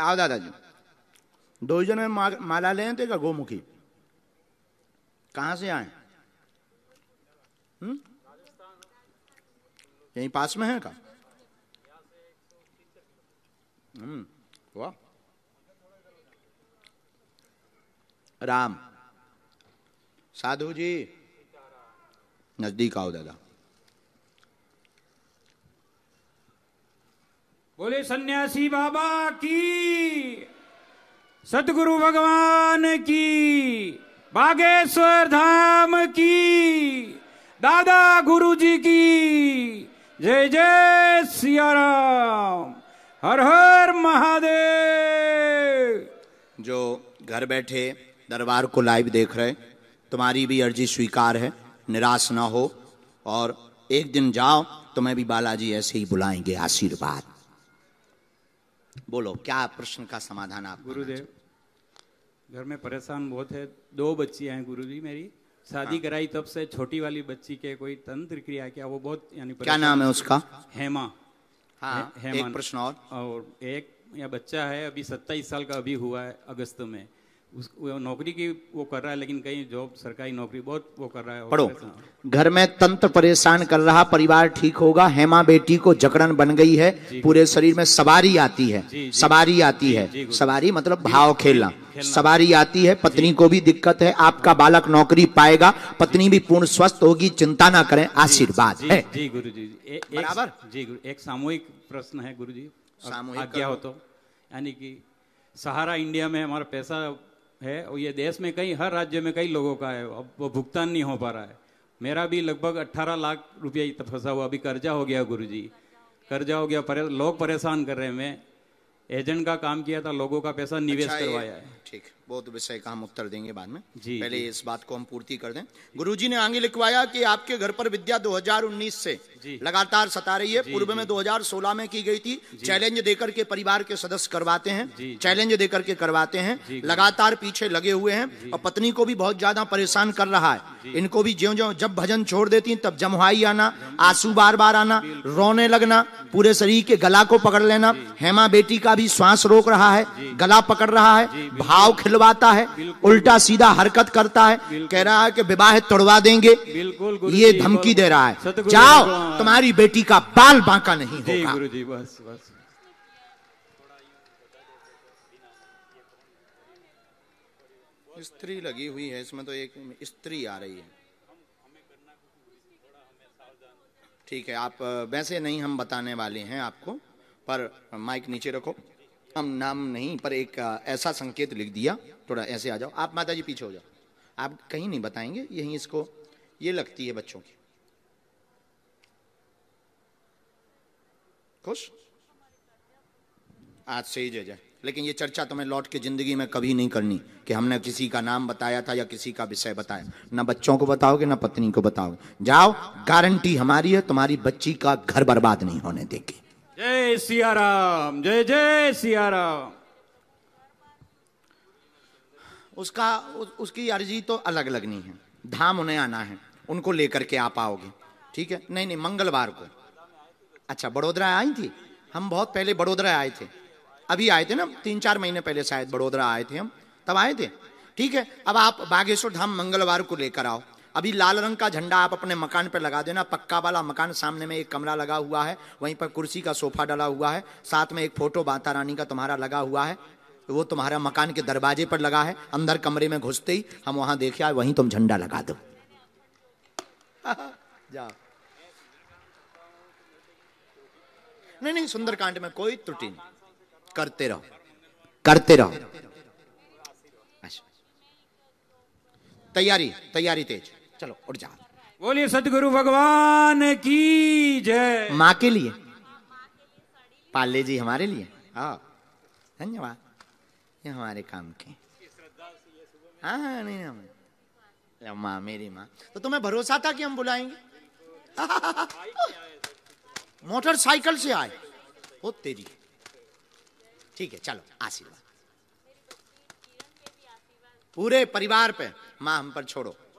आओ दादाजी दो जन में माला ले थे का गोमुखी कहाँ से आए हम्म? यहीं पास में है का हम्म वाह राम साधु जी नजदीक आओ दादा बोले सन्यासी बाबा की सतगुरु भगवान की बागेश्वर धाम की दादा गुरु जी की जय जय सियाराम हर हर महादेव जो घर बैठे दरबार को लाइव देख रहे तुम्हारी भी अर्जी स्वीकार है निराश ना हो और एक दिन जाओ तुम्हें भी बालाजी ऐसे ही बुलाएंगे आशीर्वाद बोलो क्या प्रश्न का समाधान आप गुरुदेव घर में परेशान बहुत है दो बच्चियां हैं गुरु जी मेरी शादी हाँ। कराई तब से छोटी वाली बच्ची के कोई तंत्र क्रिया क्या वो बहुत यानी क्या नाम है उसका हेमा हाँ, हे, हेमा प्रश्न और, और एक या बच्चा है अभी सत्ताईस साल का अभी हुआ है अगस्त में उस नौकरी की वो कर रहा है लेकिन कहीं जॉब सरकारी नौकरी बहुत वो कर रहा है पढ़ो घर में तंत्र परेशान कर रहा परिवार ठीक होगा हेमा बेटी को जकड़न बन गई है पूरे शरीर में सवारी आती है जी, जी, सवारी आती जी, है जी, सवारी मतलब भाव खेलना सवारी आती है पत्नी को भी दिक्कत है आपका बालक नौकरी पाएगा पत्नी भी पूर्ण स्वस्थ होगी चिंता ना करें आशीर्वाद है जी गुरु जी जी एक सामूहिक प्रश्न है गुरु जी सामूहिक हो तो यानी कि सहारा इंडिया में हमारा पैसा है और ये देश में कई हर राज्य में कई लोगों का है अब वो भुगतान नहीं हो पा रहा है मेरा भी लगभग 18 लाख रुपया ही फंसा हुआ अभी कर्जा हो गया गुरु जी कर्जा हो गया परे, लोग परेशान कर रहे हैं मैं एजेंट का काम किया था लोगों का पैसा निवेश अच्छा करवाया है ठीक बहुत विषय का हम उत्तर देंगे बाद में जी पहले जी। इस बात को हम पूर्ति कर दें गुरुजी ने आगे लिखवाया कि आपके घर पर विद्या 2019 से लगातार सता रही है पूर्व में 2016 में की गई थी चैलेंज देकर के परिवार के सदस्य करवाते हैं चैलेंज देकर के करवाते हैं लगातार पीछे लगे हुए हैं और पत्नी को भी बहुत ज्यादा परेशान कर रहा है इनको भी ज्यो ज्यो जब भजन छोड़ देती तब जमहाई आना आंसू बार बार आना रोने लगना पूरे शरीर के गला को पकड़ लेना हेमा बेटी का भी श्वास रोक रहा है गला पकड़ रहा है भाव दाव खिलवाता है उल्टा सीधा हरकत करता है कह रहा है कि विवाह तोड़वा देंगे बिल्कुल ये धमकी दे रहा है जाओ तुम्हारी बेटी का बाल बांका नहीं होगा स्त्री लगी हुई है इसमें तो एक स्त्री आ रही है ठीक है आप वैसे नहीं हम बताने वाले हैं आपको पर माइक नीचे रखो हम नाम नहीं पर एक ऐसा संकेत लिख दिया थोड़ा ऐसे आ जाओ आप माता जी पीछे हो जाओ आप कहीं नहीं बताएंगे यहीं इसको ये लगती है बच्चों की खुश आज से ही जय जय लेकिन ये चर्चा तुम्हें तो लौट के जिंदगी में कभी नहीं करनी कि हमने किसी का नाम बताया था या किसी का विषय बताया ना बच्चों को बताओगे ना पत्नी को बताओगे जाओ गारंटी हमारी है तुम्हारी बच्ची का घर बर्बाद नहीं होने देगी जय सियाराम जय जय सियाराम उसका उ, उसकी अर्जी तो अलग लगनी है धाम उन्हें आना है उनको लेकर के आप आओगे ठीक है नहीं नहीं मंगलवार को अच्छा बड़ोदरा आई थी हम बहुत पहले बड़ोदरा आए थे अभी आए थे ना तीन चार महीने पहले शायद बड़ोदरा आए थे हम तब आए थे ठीक है अब आप बागेश्वर धाम मंगलवार को लेकर आओ अभी लाल रंग का झंडा आप अपने मकान पर लगा देना पक्का वाला मकान सामने में एक कमरा लगा हुआ है वहीं पर कुर्सी का सोफा डला हुआ है साथ में एक फोटो बाता रानी का तुम्हारा लगा हुआ है वो तुम्हारा मकान के दरवाजे पर लगा है अंदर कमरे में घुसते ही हम वहां देखे आए वहीं तुम झंडा लगा दो जाओ नहीं नहीं सुंदरकांड में कोई त्रुटि नहीं करते रहो करते रहो अच्छा। तैयारी तैयारी तेज चलो उठ जाओ बोलिए सतगुरु भगवान की जय माँ के लिए पाले जी हमारे लिए हाँ, धन्यवाद ये हमारे काम के हाँ, हाँ नहीं माँ मेरी माँ तो तुम्हें भरोसा था कि हम बुलाएंगे मोटरसाइकिल से आए हो तेरी ठीक है चलो आशीर्वाद पूरे परिवार पे माँ हम पर छोड़ो